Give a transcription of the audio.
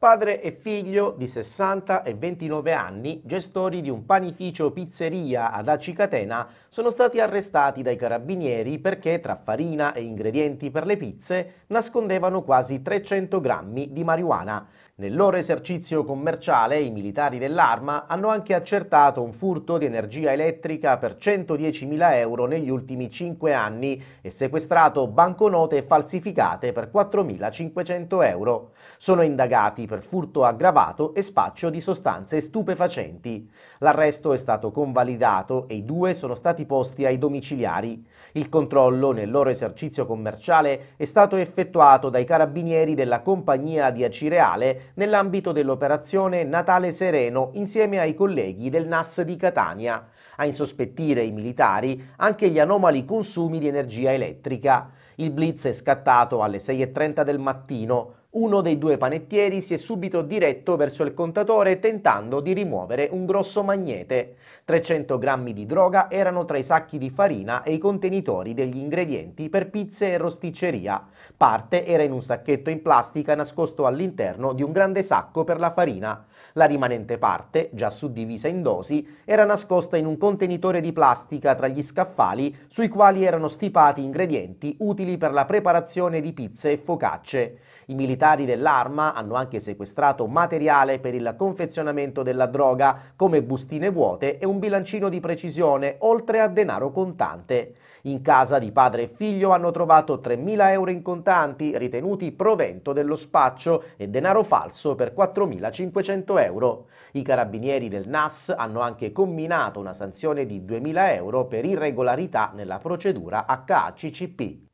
Padre e figlio di 60 e 29 anni, gestori di un panificio pizzeria ad Acicatena, sono stati arrestati dai carabinieri perché tra farina e ingredienti per le pizze nascondevano quasi 300 grammi di marijuana. Nel loro esercizio commerciale i militari dell'Arma hanno anche accertato un furto di energia elettrica per 110.000 euro negli ultimi 5 anni e sequestrato banconote falsificate per 4.500 euro. Sono indagati per furto aggravato e spaccio di sostanze stupefacenti. L'arresto è stato convalidato e i due sono stati posti ai domiciliari. Il controllo nel loro esercizio commerciale è stato effettuato dai carabinieri della compagnia di Acireale nell'ambito dell'operazione Natale Sereno insieme ai colleghi del NAS di Catania. A insospettire i militari anche gli anomali consumi di energia elettrica. Il blitz è scattato alle 6.30 del mattino. Uno dei due panettieri si è subito diretto verso il contatore tentando di rimuovere un grosso magnete. 300 grammi di droga erano tra i sacchi di farina e i contenitori degli ingredienti per pizze e rosticceria. Parte era in un sacchetto in plastica nascosto all'interno di un grande sacco per la farina. La rimanente parte, già suddivisa in dosi, era nascosta in un contenitore di plastica tra gli scaffali sui quali erano stipati ingredienti utili per la preparazione di pizze e focacce. I militari militari dell'arma hanno anche sequestrato materiale per il confezionamento della droga, come bustine vuote e un bilancino di precisione, oltre a denaro contante. In casa di padre e figlio hanno trovato 3.000 euro in contanti, ritenuti provento dello spaccio, e denaro falso per 4.500 euro. I carabinieri del NAS hanno anche combinato una sanzione di 2.000 euro per irregolarità nella procedura HACCP.